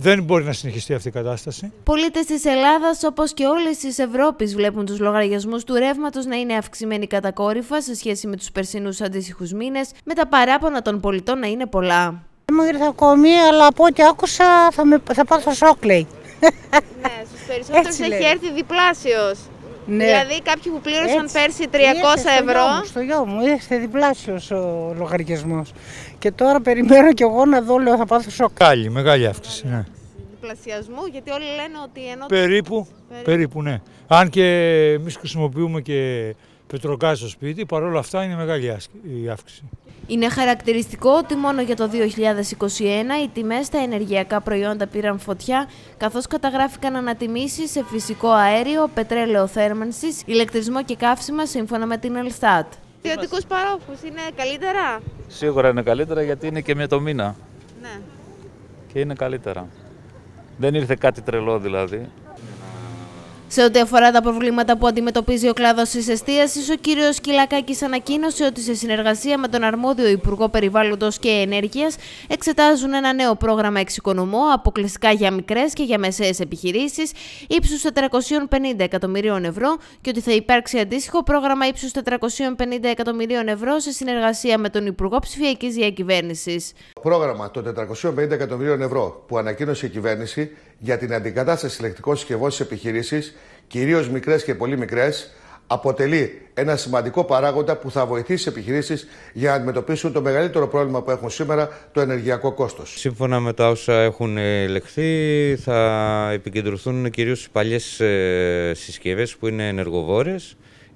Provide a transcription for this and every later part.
Δεν μπορεί να συνεχιστεί αυτή η κατάσταση. Πολίτες της Ελλάδας, όπως και όλη της Ευρώπης, βλέπουν τους λογαριασμούς του ρεύματος να είναι αυξημένοι κατακόρυφα σε σχέση με τους περσινούς αντίστοιχους μήνες, με τα παράπονα των πολιτών να είναι πολλά. Δεν μου ήρθε ακόμη, αλλά από ό,τι άκουσα θα, με, θα πάω στο σόκλεϊ. ναι, στους περισσότερους έχει έρθει διπλάσιος. Ναι. Δηλαδή κάποιοι που πλήρωσαν πέρσι 300 ευρώ. Στο γιο μου, διπλάσιος ο λογαριασμός. Και τώρα περιμένω κι εγώ να δω, λέω, θα πάθω σοκ. Μεγάλη, μεγάλη αύξηση. Ναι. Διπλασιασμού, γιατί όλοι λένε ότι ενώ. Περίπου, περίπου, περίπου ναι. Αν και εμείς χρησιμοποιούμε και πετροκά στο σπίτι, παρόλα αυτά είναι μεγάλη η αύξηση. Είναι χαρακτηριστικό ότι μόνο για το 2021 οι τιμές στα ενεργειακά προϊόντα πήραν φωτιά, καθώς καταγράφηκαν ανατιμήσεις σε φυσικό αέριο, πετρέλαιο θέρμανσης, ηλεκτρισμό και καύσιμα σύμφωνα με την Ελστάτ. Ιδιωτικούς παρόχους είναι καλύτερα? Σίγουρα είναι καλύτερα γιατί είναι και με το μήνα. Ναι. Και είναι καλύτερα. Δεν ήρθε κάτι τρελό δηλαδή. Σε ό,τι αφορά τα προβλήματα που αντιμετωπίζει ο κλάδος της εστίασης, ο κ. Κυλακάκης ανακοίνωσε ότι σε συνεργασία με τον αρμόδιο Υπουργό Περιβάλλοντος και Ενέργειας εξετάζουν ένα νέο πρόγραμμα εξοικονομώ αποκλειστικά για μικρές και για μεσαίες επιχειρήσεις ύψους 450 εκατομμυρίων ευρώ και ότι θα υπάρξει αντίστοιχο πρόγραμμα ύψους 450 εκατομμυρίων ευρώ σε συνεργασία με τον Υπουργό Ψηφιακής Διακυβέρνησης. Το πρόγραμμα των 450 εκατομμυρίων ευρώ που ανακοίνωσε η κυβέρνηση για την αντικατάσταση συλλεκτικών συσκευών στις επιχειρήσεις, κυρίως μικρές και πολύ μικρές, αποτελεί ένα σημαντικό παράγοντα που θα βοηθήσει τις επιχειρήσεις για να αντιμετωπίσουν το μεγαλύτερο πρόβλημα που έχουν σήμερα, το ενεργειακό κόστος. Σύμφωνα με τα όσα έχουν λεχθεί, θα επικεντρωθούν κυρίως στις παλιές ε, συσκευές που είναι ενεργοβόρες.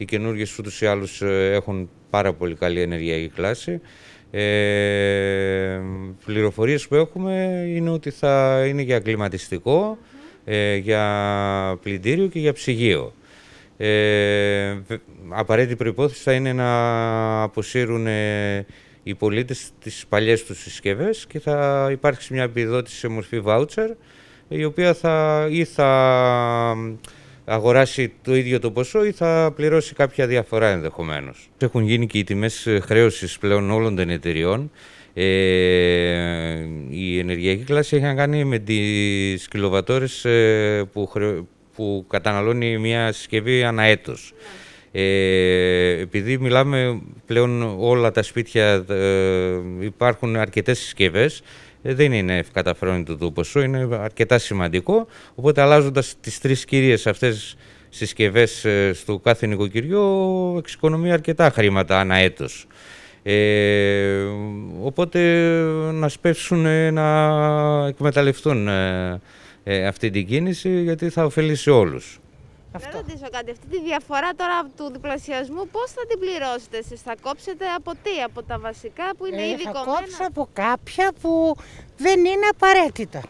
Οι καινούργιες ούτως ή άλλως ε, έχουν πάρα πολύ καλή ενεργειακή κλάση. Ε, πληροφορίες που έχουμε είναι ότι θα είναι για κλιματιστικό, ε, για πλυντήριο και για ψυγείο. Ε, απαραίτητη προϋπόθεση θα είναι να αποσύρουν ε, οι πολίτες τις παλιές τους συσκευές και θα υπάρξει μια επιδότηση σε μορφή voucher η οποία θα, ή θα αγοράσει το ίδιο το ποσό ή θα πληρώσει κάποια διαφορά ενδεχομένως. Έχουν γίνει και οι τιμές χρέωσης πλέον όλων των εταιριών. Ε, η ενεργειακή κλάση έχει να κάνει με τις κιλοβατόρες ε, που, που καταναλώνει μια συσκευή ανά έτος. Ε, επειδή μιλάμε πλέον όλα τα σπίτια ε, υπάρχουν αρκετές συσκευές, ε, δεν είναι ευκαταφρόνητο το ποσό, είναι αρκετά σημαντικό. Οπότε αλλάζοντας τις τρεις κυρίες αυτές συσκευές ε, στο κάθε νοικοκυριό, εξοικονομεί αρκετά χρήματα ανά έτος. Ε, οπότε να σπεύσουν να εκμεταλλευτούν αυτή την κίνηση γιατί θα ωφελήσει όλους. Αυτό. Να ρωτήσω κάτι, αυτή τη διαφορά τώρα του διπλασιασμού πώς θα την πληρώσετε εσείς, θα κόψετε από τι, από τα βασικά που είναι ε, ήδη κομμένα. Θα κόψω από κάποια που δεν είναι απαραίτητα.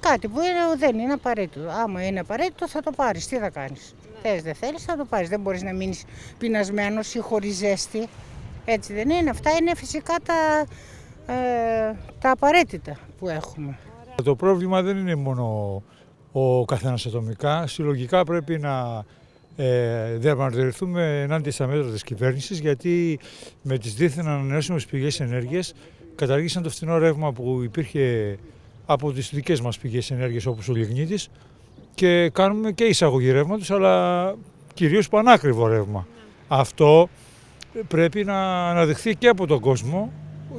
Κάτι που δεν είναι απαραίτητο. Άμα είναι απαραίτητο θα το πάρεις, τι θα κάνεις. Ναι. Θες, δεν θέλεις θα το πάρεις, δεν μπορείς να μείνεις πεινασμένος ή χωρίς ζέστη. Έτσι δεν είναι, αυτά είναι φυσικά τα, ε, τα απαραίτητα που έχουμε. Το πρόβλημα δεν είναι μόνο ο καθένας ατομικά. Συλλογικά πρέπει να ε, διαπραγματευτούμε ενάντια στα μέτρα της κυβέρνησης γιατί με τις δίθεν ανανεώσιμες πηγές ενέργειας καταργήσαν το φθηνό ρεύμα που υπήρχε από τις δικές μας πηγές ενέργειας όπως ο Λιγνίτης και κάνουμε και εισαγωγή ρεύματος, αλλά κυρίως πανάκριβο ρεύμα. Αυτό πρέπει να αναδειχθεί και από τον κόσμο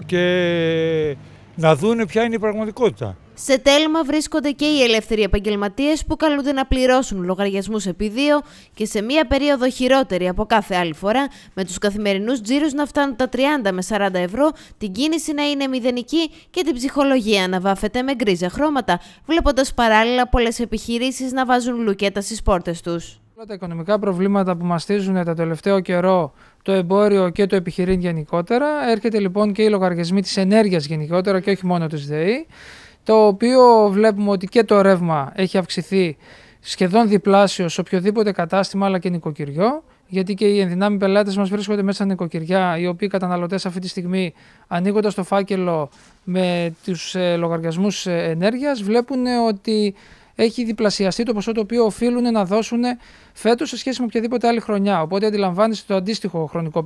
και να δούνε ποια είναι η πραγματικότητα. Σε τέλμα βρίσκονται και οι ελεύθεροι επαγγελματίες που καλούνται να πληρώσουν λογαριασμούς δύο και σε μία περίοδο χειρότερη από κάθε άλλη φορά, με τους καθημερινούς τζίρους να φτάνουν τα 30 με 40 ευρώ, την κίνηση να είναι μηδενική και την ψυχολογία να βάφεται με γκρίζα χρώματα, βλέποντας παράλληλα πολλές επιχειρήσεις να βάζουν λουκέτα στις πόρτες τους. τα οικονομικά προβλήματα που μαστίζουν τα τελευταίο καιρό το εμπόριο και το επιχειρήν γενικότερα, έρχεται λοιπόν και οι λογαριασμοί της ενέργειας γενικότερα και όχι μόνο της ΔΕΗ το οποίο βλέπουμε ότι και το ρεύμα έχει αυξηθεί σχεδόν διπλάσιο σε οποιοδήποτε κατάστημα αλλά και νοικοκυριό, γιατί και οι ενδυνάμοι πελάτες μας βρίσκονται μέσα στα νοικοκυριά, οι οποίοι καταναλωτές αυτή τη στιγμή, ανοίγοντας το φάκελο με τους ε, λογαριασμούς ε, ενέργειας, βλέπουν ε, ότι έχει διπλασιαστεί το ποσό το οποίο οφείλουν να δώσουν φέτος σε σχέση με οποιαδήποτε άλλη χρονιά. Οπότε αντιλαμβάνεστε το αντίστοιχο χρονικό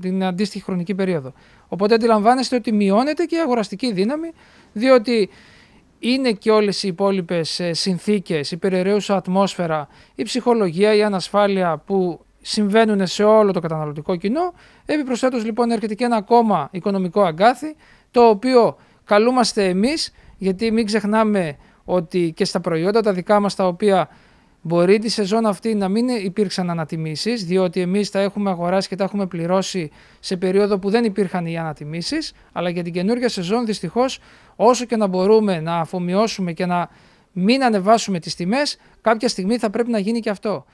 την αντίστοιχη χρονική περίοδο. Οπότε αντιλαμβάνεστε ότι μειώνεται και η αγοραστική δύναμη, διότι είναι και όλες οι υπόλοιπες ε, συνθήκες, η περιεραιούσα ατμόσφαιρα, η ψυχολογία, η ανασφάλεια που συμβαίνουν σε όλο το καταναλωτικό κοινό. Επιπροσθέτως λοιπόν έρχεται και ένα ακόμα οικονομικό αγκάθι, το οποίο καλούμαστε εμείς γιατί μην ξεχνάμε ότι και στα προϊόντα τα δικά μας τα οποία Μπορεί τη σεζόν αυτή να μην υπήρξαν ανατιμήσεις, διότι εμείς τα έχουμε αγοράσει και τα έχουμε πληρώσει σε περίοδο που δεν υπήρχαν οι ανατιμήσεις. Αλλά για την καινούργια σεζόν, δυστυχώς, όσο και να μπορούμε να αφομοιώσουμε και να μην ανεβάσουμε τις τιμές, κάποια στιγμή θα πρέπει να γίνει και αυτό.